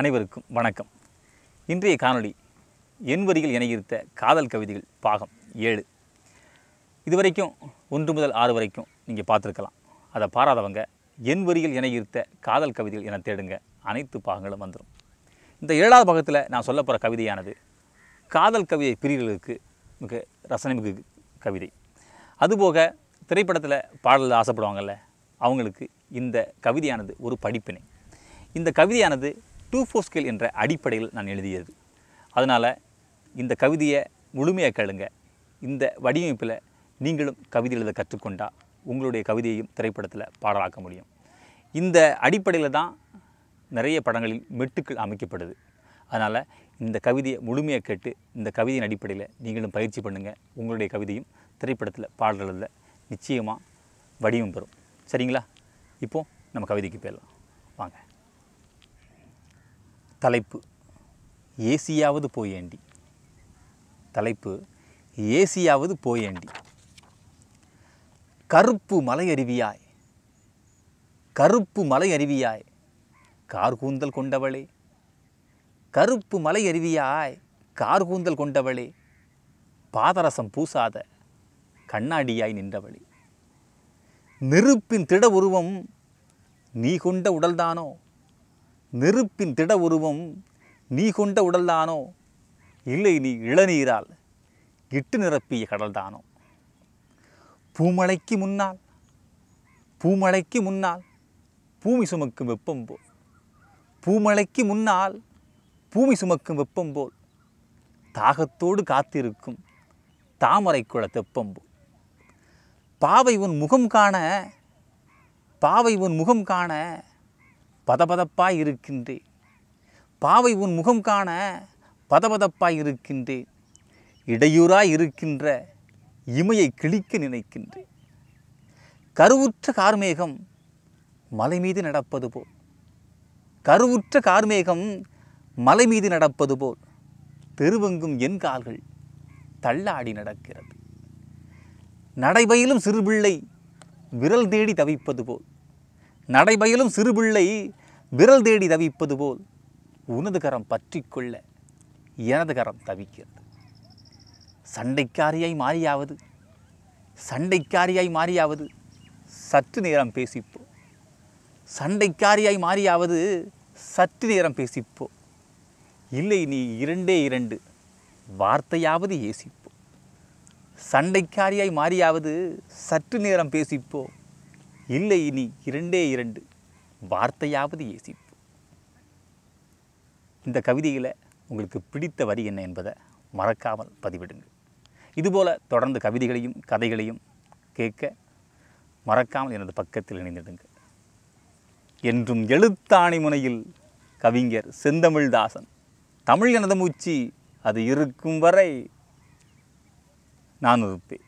அனைவருக்கும் வணக்கம் இன்றைய காணொளி என் வரியில் இணையிருத்த காதல் கவிதைகள் பாகம் ஏழு இதுவரைக்கும் ஒன்று முதல் ஆறு வரைக்கும் நீங்கள் பார்த்துருக்கலாம் அதை பாராதவங்க என் வரியில் இணையிருத்த காதல் கவிதைகள் என தேடுங்க அனைத்து பாகங்களும் வந்துடும் இந்த ஏழாவது பாகத்தில் நான் சொல்ல போகிற கவிதையானது காதல் கவிதை பிரிவுகளுக்கு மிக ரசனைமிகு கவிதை அதுபோக திரைப்படத்தில் பாடலில் ஆசைப்படுவாங்கள்ல அவங்களுக்கு இந்த கவிதையானது ஒரு படிப்பினை இந்த கவிதையானது டூ ஃபோர் ஸ்கேல் என்ற அடிப்படையில் நான் எழுதியது அதனால் இந்த கவிதையை முழுமையாக கேளுங்க இந்த வடிவமைப்பில் நீங்களும் கவிதை எழுத கற்றுக்கொண்டால் உங்களுடைய கவிதையையும் திரைப்படத்தில் பாடலாக்க முடியும் இந்த அடிப்படையில் தான் நிறைய படங்களில் மெட்டுக்கள் அமைக்கப்படுது அதனால் இந்த கவிதையை முழுமையாக கேட்டு இந்த கவிதையின் அடிப்படையில் நீங்களும் பயிற்சி பண்ணுங்கள் உங்களுடைய கவிதையும் திரைப்படத்தில் பாடல்களில் நிச்சயமாக வடிவம் பெறும் சரிங்களா இப்போது நம்ம கவிதைக்கு போயிடலாம் வாங்க தலைப்பு ஏசியாவது போயேண்டி தலைப்பு ஏசியாவது போயேண்டி கருப்பு மலையருவியாய் கருப்பு மலையருவியாய் கூந்தல் கொண்டவளே கருப்பு மலையருவியாய் கூந்தல் கொண்டவளே பாதரசம் பூசாத கண்ணாடியாய் நின்றவளே நெருப்பின் திட உருவம் நீ கொண்ட உடல்தானோ நெருப்பின் திட உருவம் நீ கொண்ட உடல்தானோ இல்லை நீ இளநீரால் இட்டு நிரப்பிய கடல்தானோ பூமழைக்கு முன்னால் பூமழைக்கு முன்னால் பூமி சுமக்கும் வெப்பம் போல் பூமழைக்கு முன்னால் பூமி சுமக்கும் வெப்பம் போல் தாகத்தோடு காத்திருக்கும் தாமரை குள தெப்பம் போல் பாவை உன் முகம் காண பாவை உன் முகம் காண பதபதப்பாய் இருக்கின்றேன் பாவை உன் முகம் காண பதபதப்பாய் இருக்கின்றேன் இடையூறாய் இருக்கின்ற இமையை கிழிக்க நினைக்கின்றேன் கருவுற்ற கார்மேகம் மலை மீது நடப்பது போல் கருவுற்ற கார்மேகம் மலை மீது நடப்பது போல் தெருவெங்கும் என் கால்கள் தள்ளாடி நடக்கிறது நடைபயிலும் சிறுபிள்ளை விரல் தேடி தவிப்பது போல் நடைபயிலும் சிறுபிள்ளை விரல் தேடி தவிப்பது போல் உனது கரம் பற்றி கொள்ள எனது கரம் தவிக்கிறது சண்டைக்காரியாய் மாறியாவது சண்டைக்காரியாய் மாறியாவது சற்று நேரம் பேசிப்போம் சண்டைக்காரியாய் மாறியாவது சற்று நேரம் பேசிப்போ இல்லை நீ இரண்டே இரண்டு வார்த்தையாவது ஏசிப்போ சண்டைக்காரியாய் மாறியாவது சற்று நேரம் பேசிப்போ இல்லை இனி இரண்டே இரண்டு வார்த்தையாவது ஏசிப்பு இந்த கவிதையில் உங்களுக்கு பிடித்த வரி என்ன என்பதை மறக்காமல் பதிவிடுங்கள் இதுபோல் தொடர்ந்து கவிதைகளையும் கதைகளையும் கேட்க மறக்காமல் எனது பக்கத்தில் இணைந்திடுங்கள் என்றும் எழுத்தாணி முனையில் கவிஞர் செந்தமிழ்தாசன் தமிழ் எனது மூச்சு அது இருக்கும் வரை நான் இருப்பேன்